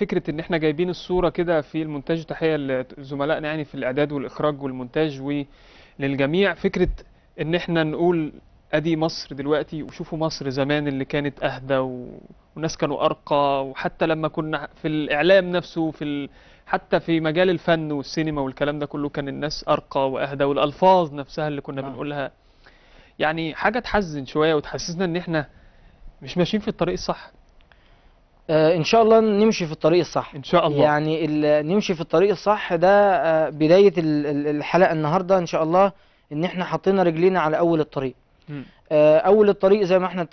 فكره ان احنا جايبين الصوره كده في المونتاج تحيه لزملائنا يعني في الاعداد والاخراج والمونتاج وللجميع فكره ان احنا نقول ادي مصر دلوقتي وشوفوا مصر زمان اللي كانت اهدى و... والناس كانوا ارقى وحتى لما كنا في الاعلام نفسه في ال... حتى في مجال الفن والسينما والكلام ده كله كان الناس ارقى واهدى والالفاظ نفسها اللي كنا آه. بنقولها يعني حاجه تحزن شويه وتحسسنا ان احنا مش ماشيين في الطريق الصح آه، ان شاء الله نمشي في الطريق الصح ان شاء الله يعني نمشي في الطريق الصح ده آه، بدايه الحلقه النهارده ان شاء الله ان احنا حطينا رجلينا على اول الطريق م. آه، اول الطريق زي ما احنا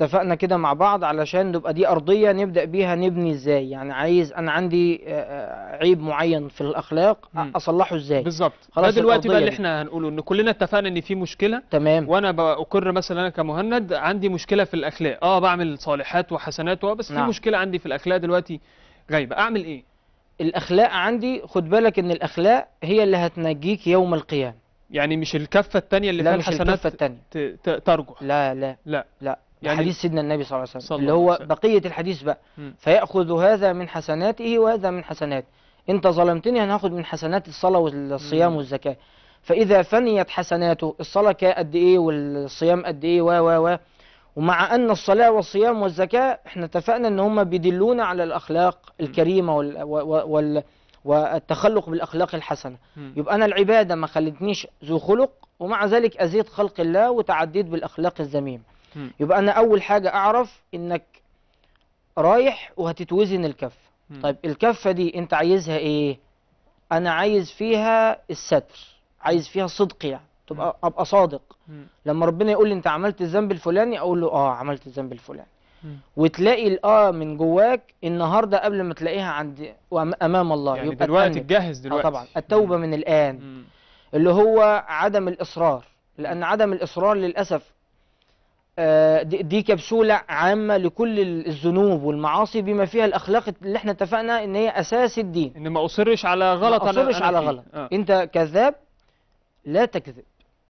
اتفقنا كده مع بعض علشان نبقى دي ارضيه نبدا بيها نبني ازاي يعني عايز انا عندي آه، آه، عيب معين في الاخلاق اصلحه ازاي بالظبط خلاص دلوقتي بقى اللي احنا هنقوله ان كلنا اتفقنا ان في مشكله تمام وانا بقر مثلا انا كمهند عندي مشكله في الاخلاق اه بعمل صالحات وحسنات بس نعم. في مشكله عندي في الاخلاق دلوقتي غايبه اعمل ايه الاخلاق عندي خد بالك ان الاخلاق هي اللي هتنجيك يوم القيامه يعني مش الكفه الثانيه اللي فيها الحسنات الكفه الثانيه ترجح لا لا لا لا يعني حديث سيدنا النبي صلى الله عليه وسلم اللي هو وسلم. بقيه الحديث بقى م. فياخذ هذا من حسناته وهذا من حسنات انت ظلمتني انا هاخد من حسنات الصلاه والصيام م. والزكاه فاذا فنيت حسناته الصلاه قد ايه والصيام قد ايه و و و ومع ان الصلاه والصيام والزكاه احنا اتفقنا ان هم بيدلونا على الاخلاق الكريمه وال, وال... وال... والتخلق بالأخلاق الحسنة يبقى أنا العبادة ما خلتنيش ذو خلق ومع ذلك أزيد خلق الله وتعديت بالأخلاق الذميمة يبقى أنا أول حاجة أعرف إنك رايح وهتتوزن الكفة طيب الكفة دي أنت عايزها إيه أنا عايز فيها الستر عايز فيها صدق يعني تبقى ابقى صادق لما ربنا يقول لي انت عملت الذنب الفلاني اقول له اه عملت الذنب الفلاني وتلاقي الاه من جواك النهارده قبل ما تلاقيها عند امام الله يعني يبقى دلوقتي تجهز آه دلوقتي آه طبعا التوبه من الان مم. اللي هو عدم الاصرار لان عدم الاصرار للاسف آه، دي كبسولة عامة لكل الذنوب والمعاصي بما فيها الأخلاق اللي احنا اتفقنا ان هي أساس الدين ان ما أصرش على غلط ما أصرش أنا على غلط آه. انت كذاب لا تكذب